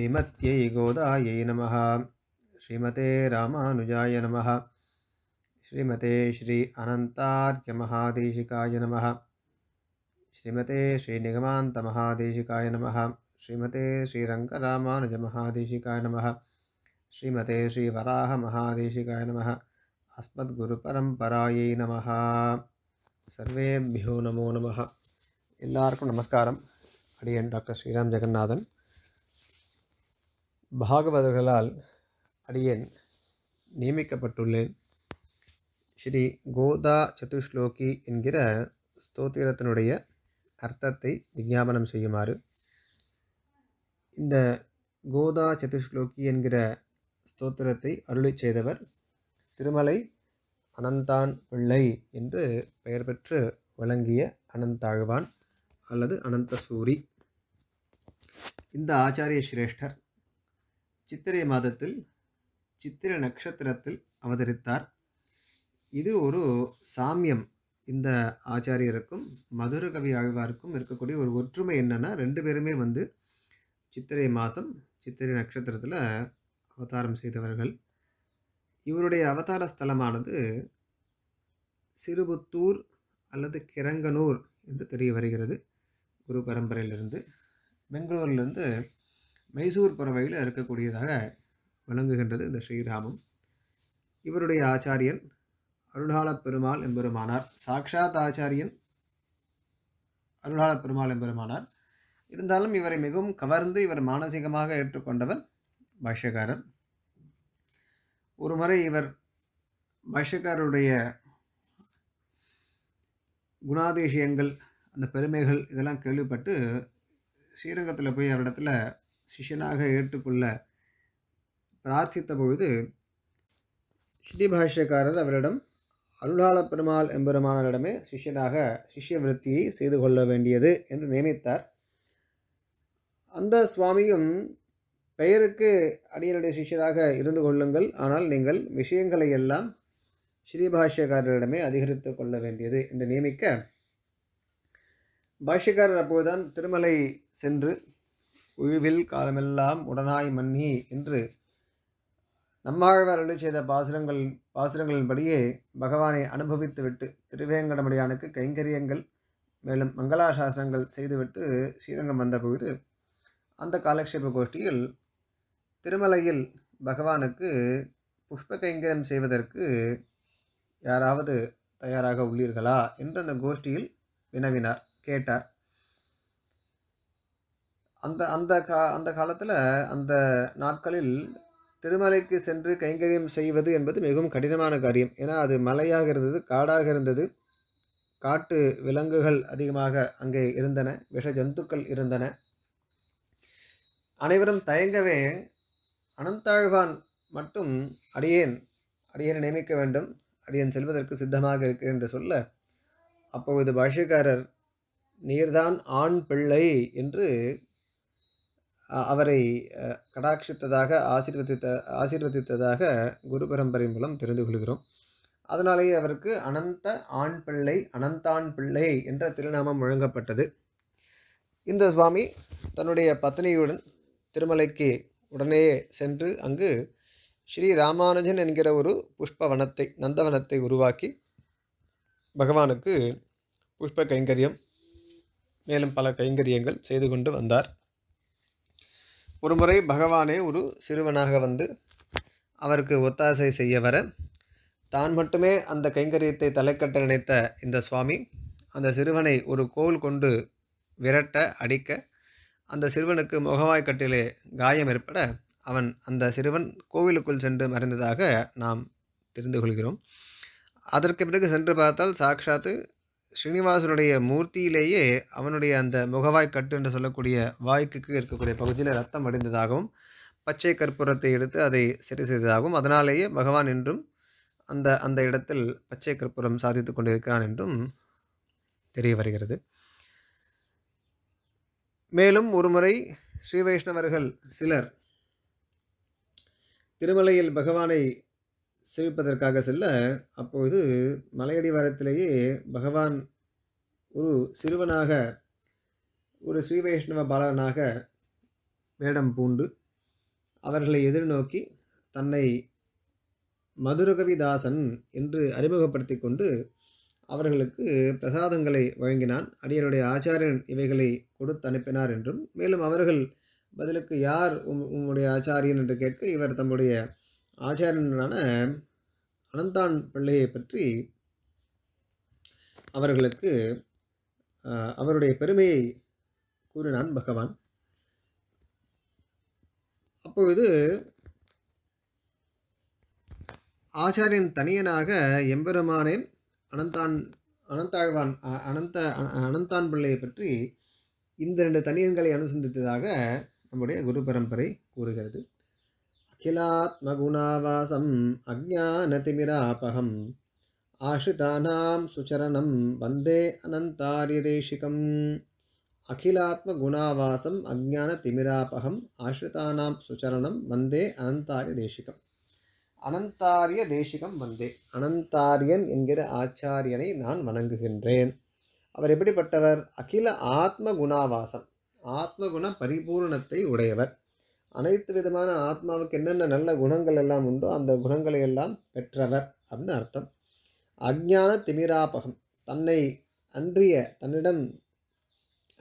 ஸ்ரீமத்யை கோதாயை நம ஸ்ரீமதே ராமானுஜாய நம ஸ்ரீமதே ஸ்ரீ அனந்தார்ய மகாதேசிகாய நம ஸ்ரீமதே ஸ்ரீ நிகமாந்த மகாதேசிகாய நம ஸ்ரீமதே ஸ்ரீரங்கராமானுஜ மகாதேசிகாய நம ஸ்ரீமதே ஸ்ரீ வராஹ மகாதேசிகாய நம அஸ்மத் குரு பரம்பராயை நம சர்வேபியோ நமோ நம எல்லாருக்கும் நமஸ்காரம் அடியன் டாக்டர் ஸ்ரீராம் ஜெகநாதன் பாகவதர்களால் அடியேன் நியமிக்கப்பட்டுள்ளேன் ஸ்ரீ கோதா சதுஷ்லோகி என்கிற ஸ்தோத்திரத்தினுடைய அர்த்தத்தை விஞ்ஞாபனம் செய்யுமாறு இந்த கோதா சதுஷ்லோகி என்கிற ஸ்தோத்திரத்தை அருளி செய்தவர் திருமலை அனந்தான் பிள்ளை என்று பெயர் பெற்று வழங்கிய அனந்தாழ்வான் அல்லது அனந்தசூரி இந்த ஆச்சாரிய சிரேஷ்டர் சித்திரை மாதத்தில் சித்திரை நட்சத்திரத்தில் அவதரித்தார் இது ஒரு சாமியம் இந்த ஆச்சாரியருக்கும் மதுரகவி ஆழ்வாருக்கும் இருக்கக்கூடிய ஒரு ஒற்றுமை என்னென்னா ரெண்டு பேருமே வந்து சித்திரை மாதம் சித்திரை நட்சத்திரத்தில் அவதாரம் செய்தவர்கள் இவருடைய அவதார ஸ்தலமானது சிறுபுத்தூர் அல்லது கிரங்கனூர் என்று தெரிய வருகிறது குரு பரம்பரையிலிருந்து பெங்களூர்லேருந்து மைசூர் பறவையில் இருக்கக்கூடியதாக விளங்குகின்றது இந்த ஸ்ரீராமம் இவருடைய ஆச்சாரியன் அருள்கால பெருமாள் என்பருமானார் சாக்ஷாத் ஆச்சாரியன் அருள்கால பெருமாள் என்பருமானார் இருந்தாலும் இவரை மிகவும் கவர்ந்து இவர் மானசீகமாக ஏற்றுக்கொண்டவர் பாஷ்யக்காரர் ஒருமுறை இவர் பாஷ்யக்காரருடைய குணாதிசயங்கள் அந்த பெருமைகள் இதெல்லாம் கேள்விப்பட்டு ஸ்ரீரங்கத்தில் போய் அவரிடத்துல சிஷியனாக ஏற்றுக்கொள்ள பிரார்த்தித்த பொழுது ஸ்ரீபாஷ்யக்காரர் அவரிடம் அருளாள பெருமாள் எம்பெருமானரிடமே சிஷியனாக சிஷிய விருத்தியை செய்து கொள்ள வேண்டியது என்று நியமித்தார் அந்த சுவாமியும் பெயருக்கு அடியனுடைய சிஷியராக இருந்து கொள்ளுங்கள் ஆனால் நீங்கள் விஷயங்களை எல்லாம் ஸ்ரீபாஷ்யக்காரரிடமே அதிகரித்து கொள்ள வேண்டியது என்று நியமிக்க பாஷ்யக்காரர் அப்போதுதான் திருமலை சென்று உழுவில் காலமெல்லாம் உடனாய் மன்னி என்று நம்மாழ்வார் அருளி செய்த பாசுரங்கள் பாசுரங்களின்படியே பகவானை அனுபவித்துவிட்டு திருவேங்கடமடியானுக்கு கைங்கரியங்கள் மேலும் மங்களாசாசனங்கள் செய்துவிட்டு ஸ்ரீரங்கம் வந்தபோது அந்த காலக்ஷேப கோஷ்டியில் திருமலையில் பகவானுக்கு புஷ்ப கைங்கரியம் செய்வதற்கு யாராவது தயாராக உள்ளீர்களா என்று அந்த கோஷ்டியில் வினவினார் கேட்டார் அந்த அந்த கா அந்த காலத்தில் அந்த நாட்களில் திருமலைக்கு சென்று கைங்கரியம் செய்வது என்பது மிகவும் கடினமான காரியம் ஏன்னா அது மலையாக இருந்தது காடாக இருந்தது காட்டு விலங்குகள் அதிகமாக அங்கே இருந்தன விஷ ஜந்துக்கள் இருந்தன அனைவரும் தயங்கவே அனந்தாழ்வான் மட்டும் அடியேன் அடியேன் நியமிக்க வேண்டும் அடியேன் செல்வதற்கு சித்தமாக இருக்கிறேன் என்று சொல்ல அப்பொழுது பாஷிகாரர் நீர்தான் ஆண் பிள்ளை என்று அவரை கடாட்சித்ததாக ஆசீர்வதித்த ஆசீர்வதித்ததாக குரு பரம்பரை மூலம் தெரிந்து கொள்கிறோம் அதனாலேயே அவருக்கு அனந்த ஆண் பிள்ளை அனந்தான் பிள்ளை என்ற திருநாமம் வழங்கப்பட்டது இந்த சுவாமி தன்னுடைய பத்னியுடன் திருமலைக்கு உடனே சென்று அங்கு ஸ்ரீ ராமானுஜன் என்கிற ஒரு புஷ்பவனத்தை நந்தவனத்தை உருவாக்கி பகவானுக்கு புஷ்ப கைங்கரியம் மேலும் பல கைங்கரியங்கள் செய்து கொண்டு வந்தார் ஒரு முறை பகவானே ஒரு சிறுவனாக வந்து அவருக்கு ஒத்தாசை செய்ய வர தான் மட்டுமே அந்த கைங்கரியத்தை தலைக்கட்ட நினைத்த இந்த சுவாமி அந்த சிறுவனை ஒரு கோல் கொண்டு விரட்ட அடிக்க அந்த சிறுவனுக்கு முகவாய்க்கட்டிலே காயம் ஏற்பட அவன் அந்த சிறுவன் கோவிலுக்குள் சென்று மறைந்ததாக நாம் தெரிந்து கொள்கிறோம் அதற்கு பிறகு சென்று பார்த்தால் சாக்ஷாத்து ஸ்ரீனிவாசனுடைய மூர்த்தியிலேயே அவனுடைய அந்த முகவாய் கட்டு என்று சொல்லக்கூடிய வாய்க்கு இருக்கக்கூடிய பகுதியில் ரத்தம் அடைந்ததாகவும் பச்சை கற்பூரத்தை எடுத்து அதை சரி செய்ததாகவும் அதனாலேயே பகவான் என்றும் அந்த அந்த இடத்தில் பச்சை கற்பூரம் சாதித்து கொண்டிருக்கிறான் என்றும் தெரிய வருகிறது மேலும் ஒருமுறை ஸ்ரீ வைஷ்ணவர்கள் சிலர் திருமலையில் பகவானை சேவிப்பதற்காக செல்ல அப்போது மலையடிவாரத்திலேயே பகவான் ஒரு சிறுவனாக ஒரு ஸ்ரீ வைஷ்ணவ பாலகனாக வேடம் பூண்டு அவர்களை எதிர்நோக்கி தன்னை மதுரகவிதாசன் என்று அறிமுகப்படுத்தி கொண்டு அவர்களுக்கு பிரசாதங்களை வழங்கினான் அடியனுடைய ஆச்சாரியன் இவைகளை கொடுத்து அனுப்பினார் என்றும் மேலும் அவர்கள் பதிலுக்கு யார் உம் உம்முடைய ஆச்சாரியன் என்று கேட்க இவர் தம்முடைய ஆச்சாரியனான அனந்தான் பிள்ளையை பற்றி அவர்களுக்கு அவருடைய பெருமையை கூறினான் பகவான் அப்பொழுது ஆச்சாரியன் தனியனாக எம்பெருமானேன் அனந்தான் அனந்தாழ்வான் அனந்த அனந்தான் பிள்ளையை பற்றி இந்த ரெண்டு தனியன்களை அனுசந்தித்ததாக நம்முடைய குரு பரம்பரை கூறுகிறது அகிலாத்மகுணாவாசம் அஜானதிமிராபகம் ஆசிரிதானாம் சுச்சரணம் வந்தே அனந்தாரியதேசிகம் அகிலாத்மகுணாவாசம் அஜான திமிராபகம் ஆஸ்ரிதானாம் சுச்சரணம் வந்தே அனந்தாரிய தேசிகம் அனந்தாரிய தேசிகம் வந்தே அனந்தாரியன் என்கிற ஆச்சாரியனை நான் வணங்குகின்றேன் அவர் எப்படிப்பட்டவர் அகில ஆத்ம குணாவாசம் ஆத்மகுண பரிபூர்ணத்தை உடையவர் அனைத்து விதமான ஆத்மாவுக்கு என்னென்ன நல்ல குணங்கள் எல்லாம் உண்டோ அந்த குணங்களை எல்லாம் பெற்றவர் அப்படின்னு அர்த்தம் அஜான திமிராபகம் தன்னை அன்றிய தன்னிடம்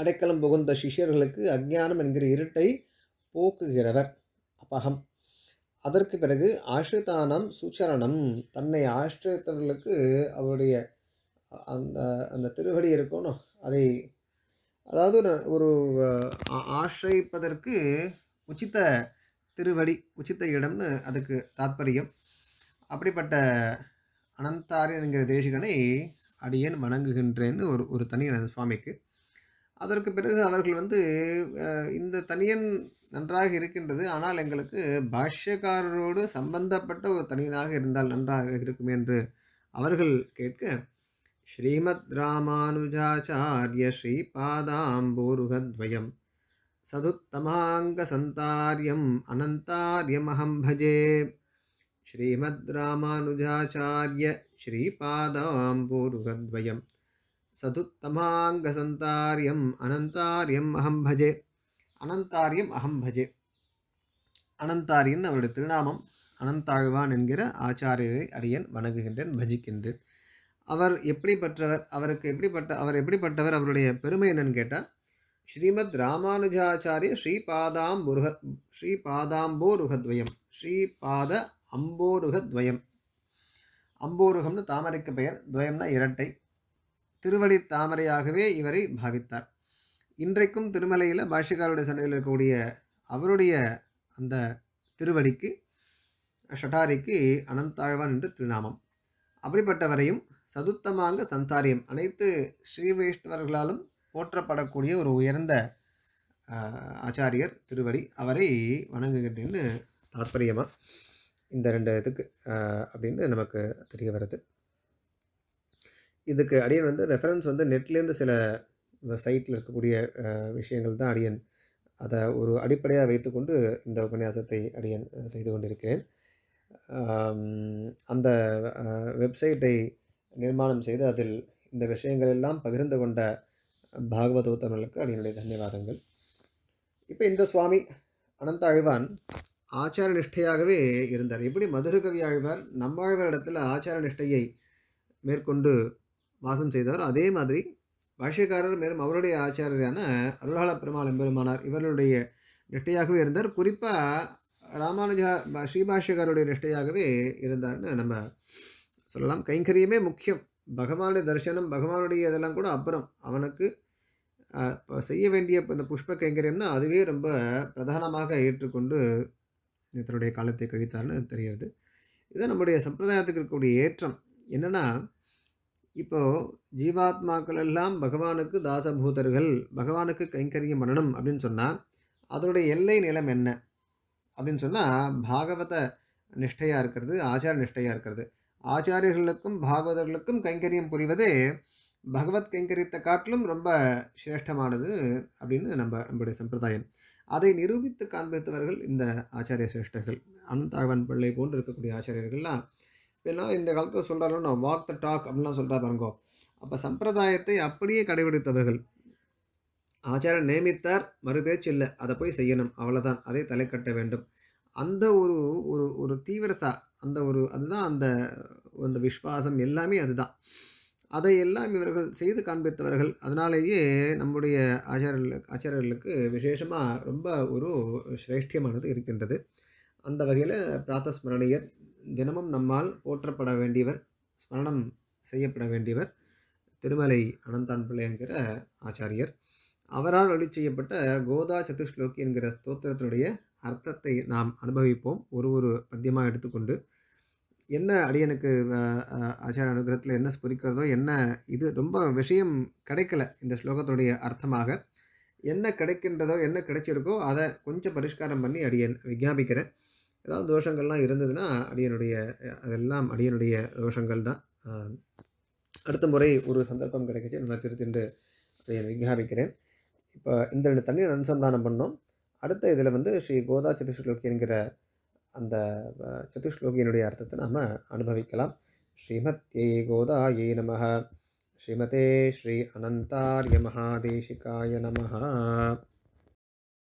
அடைக்கலம் புகுந்த சிஷ்யர்களுக்கு அஜானம் என்கிற இருட்டை போக்குகிறவர் அபகம் அதற்கு பிறகு ஆசிரிதானம் சுச்சரணம் தன்னை ஆசிரியத்தவர்களுக்கு அவருடைய அந்த அந்த திருவடி இருக்கணும் அதை அதாவது ஒரு ஆசிரிப்பதற்கு உச்சித்த திருவடி உச்சித்த இடம்னு அதுக்கு தாத்பரியம் அப்படிப்பட்ட அனந்தாரியன்கிற என்கிற தேசிகனை அடியேன் வணங்குகின்றேன்னு ஒரு ஒரு தனியன் அந்த சுவாமிக்கு அதற்கு பிறகு அவர்கள் வந்து இந்த தனியன் நன்றாக இருக்கின்றது ஆனால் எங்களுக்கு பாஷ்யக்காரரோடு சம்பந்தப்பட்ட ஒரு தனியனாக இருந்தால் நன்றாக இருக்கும் என்று அவர்கள் கேட்க ஸ்ரீமத் ராமானுஜாச்சாரிய ஸ்ரீபாதாம்பூருகத்வயம் சதுத்தமாங்கசந்தாரியம் अनन्तार्यमहं பஜே ஸ்ரீமத் ராமானுஜாச்சாரிய ஸ்ரீபாதாம்பூர்வத்வயம் சதுத்தமாங்கசந்தாரியம் அனந்தாரியம் அகம் பஜே அனந்தாரியம் அகம் பஜே அனந்தாரியன் அவருடைய திருநாமம் அனந்தாழ்வான் என்கிற ஆச்சாரியரை அடியன் வணங்குகின்றேன் பஜிக்கின்றேன் அவர் எப்படிப்பட்டவர் அவருக்கு எப்படிப்பட்ட அவர் எப்படிப்பட்டவர் அவருடைய பெருமை என்னன்னு கேட்டால் ஸ்ரீமத் ராமானுஜாச்சாரிய ஸ்ரீபாதாம்புருக ஸ்ரீபாதாம்போருகத்வயம் ஸ்ரீபாத அம்போருகத்வயம் அம்போருகம்னு தாமரைக்கு பெயர் துவயம்னா இரட்டை திருவடி தாமரையாகவே இவரை பாவித்தார் இன்றைக்கும் திருமலையில் பாஷிகாருடைய சந்தையில் இருக்கக்கூடிய அவருடைய அந்த திருவடிக்கு ஷட்டாரிக்கு அனந்தாழ்வான் என்று திருநாமம் அப்படிப்பட்டவரையும் சதுத்தமாங்க சந்தாரியம் அனைத்து ஸ்ரீ வைஷ்ணவர்களாலும் போற்றப்படக்கூடிய ஒரு உயர்ந்த ஆச்சாரியர் திருவடி அவரை வணங்குகின்றேன்னு தாற்பயமாக இந்த ரெண்டு இதுக்கு அப்படின்னு நமக்கு தெரிய வருது இதுக்கு அடியன் வந்து ரெஃபரன்ஸ் வந்து நெட்லேருந்து சில சைட்டில் இருக்கக்கூடிய விஷயங்கள் தான் அடியன் அதை ஒரு அடிப்படையாக வைத்துக்கொண்டு இந்த உபன்யாசத்தை அடியன் செய்து கொண்டிருக்கிறேன் அந்த வெப்சைட்டை நிர்மாணம் செய்து அதில் இந்த விஷயங்கள் எல்லாம் பகிர்ந்து கொண்ட பாகவத உத்தமர்களுக்கு என்னுடைய தன்யவாதங்கள் இப்போ இந்த சுவாமி அனந்த ஆழ்வான் ஆச்சார நிஷ்டையாகவே இருந்தார் எப்படி கவி ஆழ்வார் இடத்துல ஆச்சார நிஷ்டையை மேற்கொண்டு வாசம் செய்தார் அதே மாதிரி பாஷ்யக்காரர் மேலும் அவருடைய ஆச்சாரியரான அருளாள பெருமாள் பெருமானார் இவர்களுடைய நிஷ்டையாகவே இருந்தார் குறிப்பாக ராமானுஜா ஸ்ரீபாஷ்யக்காரருடைய நிஷ்டையாகவே இருந்தார்னு நம்ம சொல்லலாம் கைங்கரியமே முக்கியம் பகவானுடைய தரிசனம் பகவானுடைய இதெல்லாம் கூட அப்புறம் அவனுக்கு செய்ய வேண்டிய இந்த புஷ்ப கைங்கரியம்னா அதுவே ரொம்ப பிரதானமாக ஏற்றுக்கொண்டு தன்னுடைய காலத்தை கழித்தார்னு தெரிகிறது இதுதான் நம்முடைய சம்பிரதாயத்துக்கு இருக்கக்கூடிய ஏற்றம் என்னென்னா இப்போது ஜீவாத்மாக்கள் எல்லாம் பகவானுக்கு தாசபூதர்கள் பகவானுக்கு கைங்கரியம் பண்ணணும் அப்படின்னு சொன்னால் அதனுடைய எல்லை நிலம் என்ன அப்படின்னு சொன்னால் பாகவத நிஷ்டையாக இருக்கிறது ஆச்சார நிஷ்டையாக இருக்கிறது ஆச்சாரியர்களுக்கும் பாகவதர்களுக்கும் கைங்கரியம் புரிவதே பகவத் கைங்கரியத்தை காட்டிலும் ரொம்ப சிரேஷ்டமானது அப்படின்னு நம்ம நம்முடைய சம்பிரதாயம் அதை நிரூபித்து காண்பித்தவர்கள் இந்த ஆச்சாரிய சிரேஷ்டர்கள் அனந்தாகவன் பிள்ளை போன்று இருக்கக்கூடிய ஆச்சாரியர்கள்லாம் இப்போ இந்த காலத்தில் சொல்கிறாங்கன்னா வாக் த டாக் அப்படின்லாம் சொல்கிறா பாருங்கோ அப்போ சம்பிரதாயத்தை அப்படியே கடைபிடித்தவர்கள் ஆச்சாரம் நியமித்தார் மறுபேச்சு இல்லை அதை போய் செய்யணும் அவ்வளோதான் அதை தலை கட்ட வேண்டும் அந்த ஒரு ஒரு ஒரு தீவிரத்தா அந்த ஒரு அதுதான் அந்த அந்த விஸ்வாசம் எல்லாமே அதுதான் அதையெல்லாம் இவர்கள் செய்து காண்பித்தவர்கள் அதனாலேயே நம்முடைய ஆச்சாரர்களுக்கு ஆச்சாரியர்களுக்கு விசேஷமாக ரொம்ப ஒரு சிரேஷ்டியமானது இருக்கின்றது அந்த வகையில் பிராத்தஸ்மரணியர் தினமும் நம்மால் போற்றப்பட வேண்டியவர் ஸ்மரணம் செய்யப்பட வேண்டியவர் திருமலை அனந்தான் பிள்ளை என்கிற ஆச்சாரியர் அவரால் வழி செய்யப்பட்ட கோதா சதுஷ்லோக்கி என்கிற ஸ்தோத்திரத்தினுடைய அர்த்தத்தை நாம் அனுபவிப்போம் ஒரு ஒரு பத்தியமாக எடுத்துக்கொண்டு என்ன அடியனுக்கு ஆச்சார அனுகிரகத்தில் என்ன ஸ்புரிக்கிறதோ என்ன இது ரொம்ப விஷயம் கிடைக்கல இந்த ஸ்லோகத்துடைய அர்த்தமாக என்ன கிடைக்கின்றதோ என்ன கிடைச்சிருக்கோ அதை கொஞ்சம் பரிஷ்காரம் பண்ணி அடியன் விஜாபிக்கிறேன் ஏதாவது தோஷங்கள்லாம் இருந்ததுன்னா அடியனுடைய அதெல்லாம் அடியனுடைய தோஷங்கள் தான் அடுத்த முறை ஒரு சந்தர்ப்பம் கிடைக்கிச்சு நான் திருத்தின்று அடியன் விஜாபிக்கிறேன் இப்போ இந்த ரெண்டு தண்ணீர் அனுசந்தானம் பண்ணோம் அடுத்த இதில் வந்து ஸ்ரீ கோதா சதுஸ்லோக்கி என்கிற அந்த சதுஸ்லோகியினுடைய அர்த்தத்தை நாம் அனுபவிக்கலாம் ஸ்ரீமத்யை கோதாயை நம ஸ்ரீமதே ஸ்ரீ அனந்தாரிய மகாதேசிகாய நம